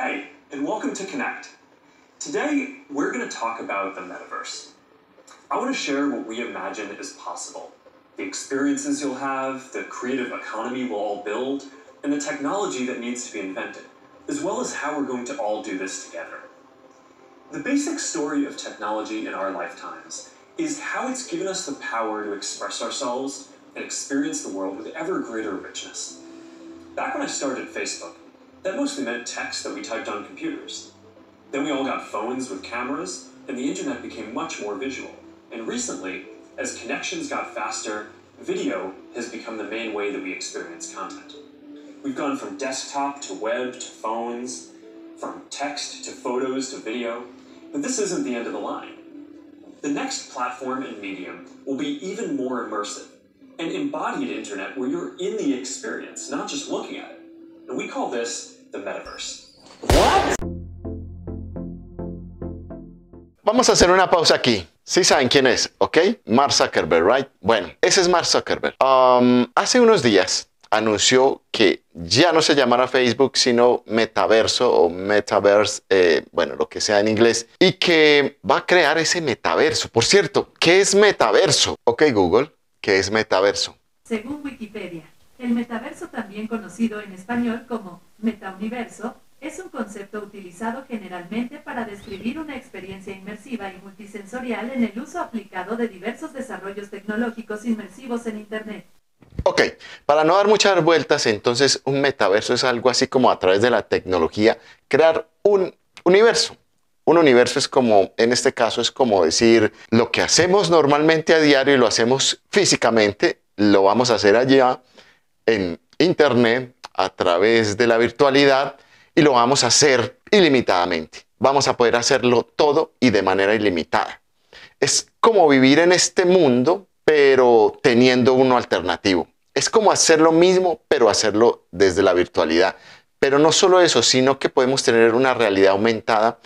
Hey, and welcome to Connect. Today, we're going to talk about the metaverse. I want to share what we imagine is possible the experiences you'll have, the creative economy we'll all build, and the technology that needs to be invented, as well as how we're going to all do this together. The basic story of technology in our lifetimes is how it's given us the power to express ourselves and experience the world with ever greater richness. Back when I started Facebook, that mostly meant text that we typed on computers. Then we all got phones with cameras, and the internet became much more visual. And recently, as connections got faster, video has become the main way that we experience content. We've gone from desktop to web to phones, from text to photos to video, but this isn't the end of the line. The next platform and medium will be even more immersive, an embodied internet where you're in the experience, not just looking at it. we call this the metaverse. What? Vamos a hacer una pausa aquí. Sí saben quién es, ¿ok? Mark Zuckerberg, right? Bueno, ese es Mark Zuckerberg. Um, hace unos días anunció que ya no se llamará Facebook, sino Metaverso o Metaverse, eh, bueno, lo que sea en inglés, y que va a crear ese metaverso. Por cierto, ¿qué es metaverso? Ok, Google, ¿qué es metaverso? Según Wikipedia, el metaverso, también conocido en español como metauniverso, es un concepto utilizado generalmente para describir una experiencia inmersiva y multisensorial en el uso aplicado de diversos desarrollos tecnológicos inmersivos en Internet. Ok, para no dar muchas vueltas, entonces un metaverso es algo así como a través de la tecnología crear un universo. Un universo es como, en este caso, es como decir lo que hacemos normalmente a diario y lo hacemos físicamente, lo vamos a hacer allá en Internet a través de la virtualidad y lo vamos a hacer ilimitadamente. Vamos a poder hacerlo todo y de manera ilimitada. Es como vivir en este mundo, pero teniendo uno alternativo. Es como hacer lo mismo, pero hacerlo desde la virtualidad. Pero no solo eso, sino que podemos tener una realidad aumentada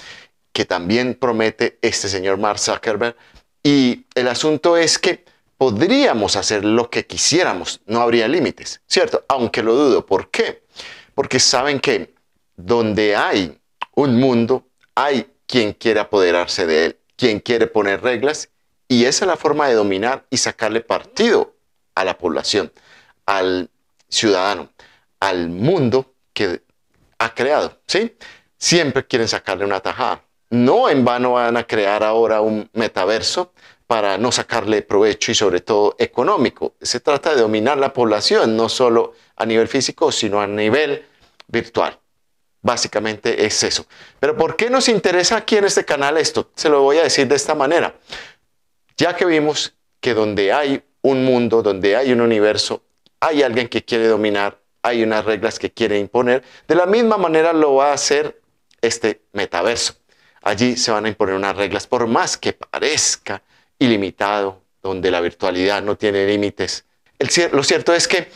que también promete este señor Mark Zuckerberg. Y el asunto es que podríamos hacer lo que quisiéramos, no habría límites, ¿cierto? Aunque lo dudo, ¿por qué? Porque saben que donde hay un mundo, hay quien quiere apoderarse de él, quien quiere poner reglas, y esa es la forma de dominar y sacarle partido a la población, al ciudadano, al mundo que ha creado, ¿sí? Siempre quieren sacarle una tajada. No en vano van a crear ahora un metaverso, para no sacarle provecho y sobre todo económico. Se trata de dominar la población, no solo a nivel físico, sino a nivel virtual. Básicamente es eso. Pero ¿por qué nos interesa aquí en este canal esto? Se lo voy a decir de esta manera. Ya que vimos que donde hay un mundo, donde hay un universo, hay alguien que quiere dominar, hay unas reglas que quiere imponer, de la misma manera lo va a hacer este metaverso. Allí se van a imponer unas reglas, por más que parezca ilimitado, donde la virtualidad no tiene límites. lo cierto es que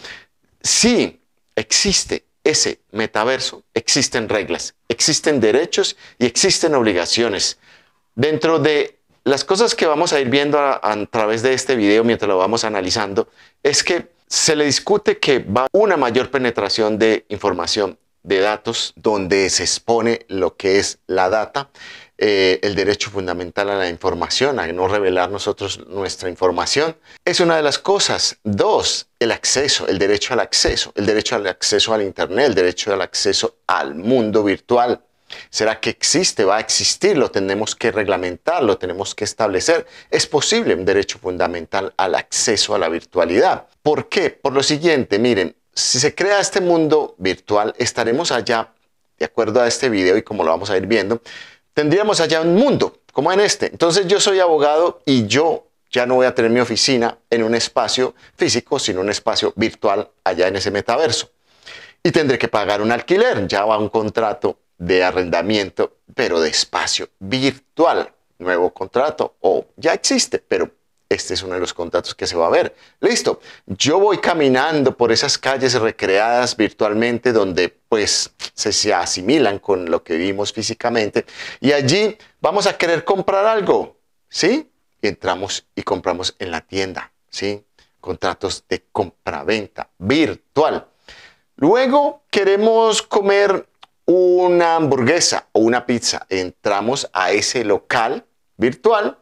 sí existe ese metaverso, existen reglas, existen derechos y existen obligaciones. Dentro de las cosas que vamos a ir viendo a, a través de este video mientras lo vamos analizando, es que se le discute que va una mayor penetración de información, de datos, donde se expone lo que es la data. Eh, el derecho fundamental a la información, a no revelar nosotros nuestra información. Es una de las cosas. Dos, el acceso, el derecho al acceso, el derecho al acceso al Internet, el derecho al acceso al mundo virtual. ¿Será que existe? ¿Va a existir? ¿Lo tenemos que reglamentar? ¿Lo tenemos que establecer? Es posible un derecho fundamental al acceso a la virtualidad. ¿Por qué? Por lo siguiente, miren, si se crea este mundo virtual, estaremos allá, de acuerdo a este video y como lo vamos a ir viendo, tendríamos allá un mundo, como en este. Entonces yo soy abogado y yo ya no voy a tener mi oficina en un espacio físico, sino un espacio virtual allá en ese metaverso. Y tendré que pagar un alquiler, ya va un contrato de arrendamiento, pero de espacio virtual. Nuevo contrato, o ya existe, pero este es uno de los contratos que se va a ver. Listo, yo voy caminando por esas calles recreadas virtualmente donde pues se, se, asimilan con lo que vimos físicamente y allí vamos a querer comprar algo, ¿sí? Entramos y compramos en la tienda, ¿sí? Contratos de compraventa virtual. Luego queremos comer una hamburguesa o una pizza. Entramos a ese local virtual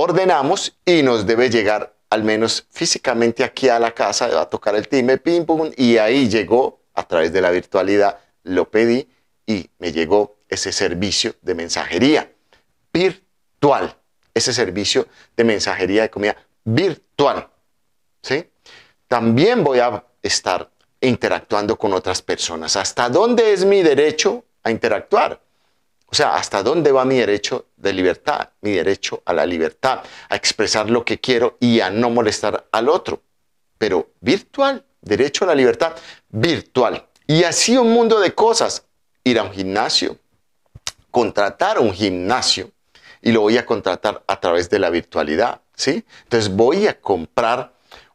ordenamos y nos debe llegar al menos físicamente aquí a la casa, va a tocar el timbre, pim, pum, y ahí llegó a través de la virtualidad, lo pedí y me llegó ese servicio de mensajería virtual, ese servicio de mensajería de comida virtual, ¿sí? También voy a estar interactuando con otras personas. ¿Hasta dónde es mi derecho a interactuar? O sea, ¿hasta dónde va mi derecho de libertad? Mi derecho a la libertad, a expresar lo que quiero y a no molestar al otro. Pero virtual, derecho a la libertad, virtual. Y así un mundo de cosas. Ir a un gimnasio, contratar un gimnasio y lo voy a contratar a través de la virtualidad, ¿sí? Entonces voy a comprar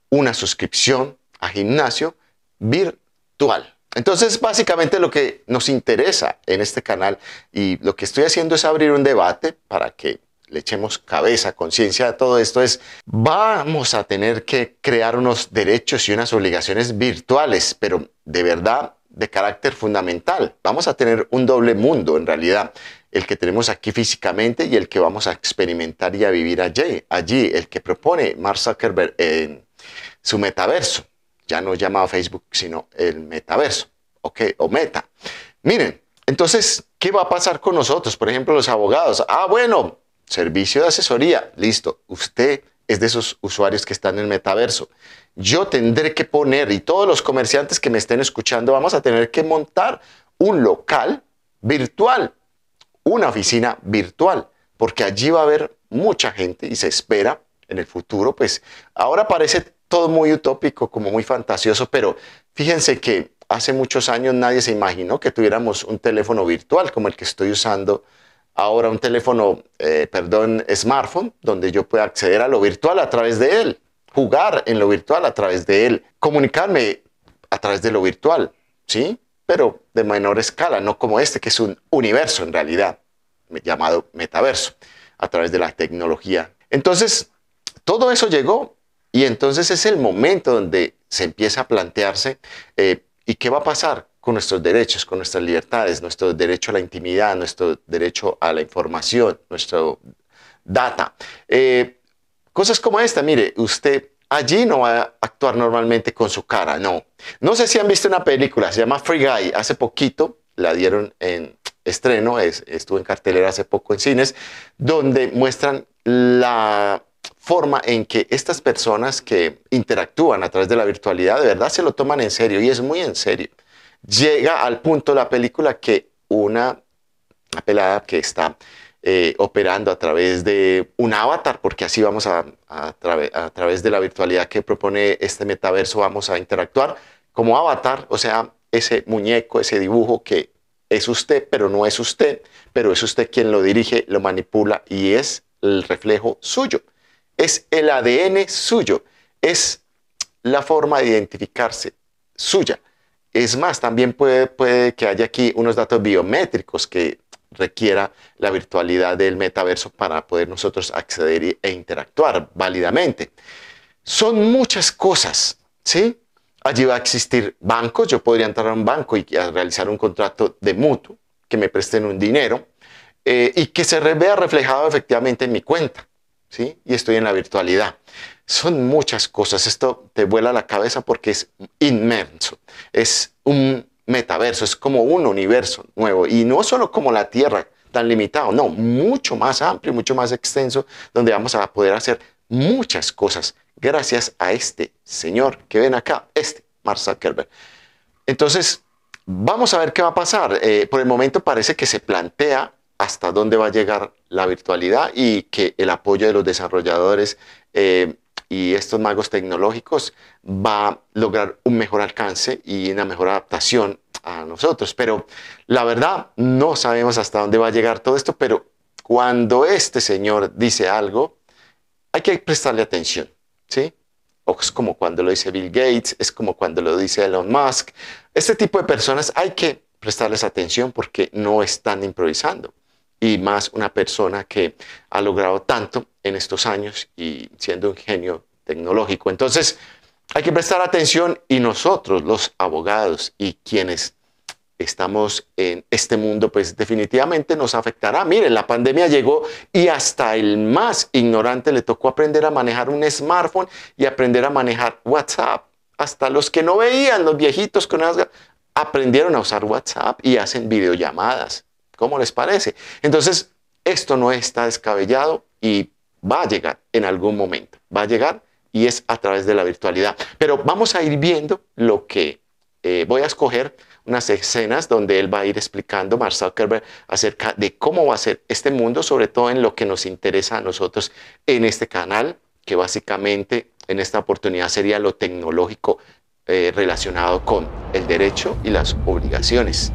una suscripción a gimnasio virtual. Entonces, básicamente lo que nos interesa en este canal y lo que estoy haciendo es abrir un debate para que le echemos cabeza, conciencia de todo esto es, vamos a tener que crear unos derechos y unas obligaciones virtuales, pero de verdad de carácter fundamental. Vamos a tener un doble mundo en realidad, el que tenemos aquí físicamente y el que vamos a experimentar y a vivir allí, allí el que propone Mark Zuckerberg en su metaverso ya no llamado Facebook, sino el metaverso, ¿ok? O meta. Miren, entonces, ¿qué va a pasar con nosotros? Por ejemplo, los abogados. Ah, bueno, servicio de asesoría, listo. Usted es de esos usuarios que están en el metaverso. Yo tendré que poner, y todos los comerciantes que me estén escuchando, vamos a tener que montar un local virtual, una oficina virtual, porque allí va a haber mucha gente y se espera en el futuro, pues ahora parece todo muy utópico, como muy fantasioso, pero fíjense que hace muchos años nadie se imaginó que tuviéramos un teléfono virtual como el que estoy usando ahora, un teléfono, eh, perdón, smartphone, donde yo pueda acceder a lo virtual a través de él, jugar en lo virtual a través de él, comunicarme a través de lo virtual, ¿sí? Pero de menor escala, no como este, que es un universo en realidad, llamado metaverso, a través de la tecnología. Entonces, todo eso llegó y entonces es el momento donde se empieza a plantearse, eh, ¿y qué va a pasar con nuestros derechos, con nuestras libertades, nuestro derecho a la intimidad, nuestro derecho a la información, nuestro data? Eh, cosas como esta, mire, usted allí no va a actuar normalmente con su cara, no. No sé si han visto una película, se llama Free Guy, hace poquito la dieron en estreno, estuvo en cartelera hace poco en cines, donde muestran la forma en que estas personas que interactúan a través de la virtualidad de verdad se lo toman en serio y es muy en serio. Llega al punto la película que una pelada que está eh, operando a través de un avatar, porque así vamos a, a través de la virtualidad que propone este metaverso, vamos a interactuar como avatar, o sea, ese muñeco, ese dibujo que es usted, pero no es usted, pero es usted quien lo dirige, lo manipula y es el reflejo suyo es el ADN suyo, es la forma de identificarse suya. Es más, también puede, puede que haya aquí unos datos biométricos que requiera la virtualidad del metaverso para poder nosotros acceder e interactuar válidamente. Son muchas cosas, ¿sí? Allí va a existir bancos, yo podría entrar a un banco y realizar un contrato de mutuo, que me presten un dinero eh, y que se vea reflejado efectivamente en mi cuenta. Y estoy en la virtualidad. Son muchas cosas. Esto te vuela la cabeza porque es inmenso. Es un metaverso, es como un universo nuevo. Y no solo como la Tierra, tan limitado, no, mucho más amplio, mucho más extenso, donde vamos a poder hacer muchas cosas gracias a este señor que ven acá, este Mark Zuckerberg. Entonces, vamos a ver qué va a pasar. Eh, por el momento parece que se plantea hasta dónde va a llegar la virtualidad y que el apoyo de los desarrolladores eh, y estos magos tecnológicos va a lograr un mejor alcance y una mejor adaptación a nosotros. Pero la verdad, no sabemos hasta dónde va a llegar todo esto, pero cuando este señor dice algo, hay que prestarle atención, ¿sí? O es como cuando lo dice Bill Gates, es como cuando lo dice Elon Musk. Este tipo de personas hay que prestarles atención porque no están improvisando y más una persona que ha logrado tanto en estos años y siendo un genio tecnológico. Entonces, hay que prestar atención y nosotros, los abogados y quienes estamos en este mundo, pues definitivamente nos afectará. Miren, la pandemia llegó y hasta el más ignorante le tocó aprender a manejar un smartphone y aprender a manejar WhatsApp. Hasta los que no veían, los viejitos con asga, aprendieron a usar WhatsApp y hacen videollamadas. ¿Cómo les parece? Entonces, esto no está descabellado y va a llegar en algún momento. Va a llegar y es a través de la virtualidad. Pero vamos a ir viendo lo que eh, voy a escoger unas escenas donde él va a ir explicando, Mark Zuckerberg, acerca de cómo va a ser este mundo, sobre todo en lo que nos interesa a nosotros en este canal, que básicamente en esta oportunidad sería lo tecnológico eh, relacionado con el derecho y las obligaciones.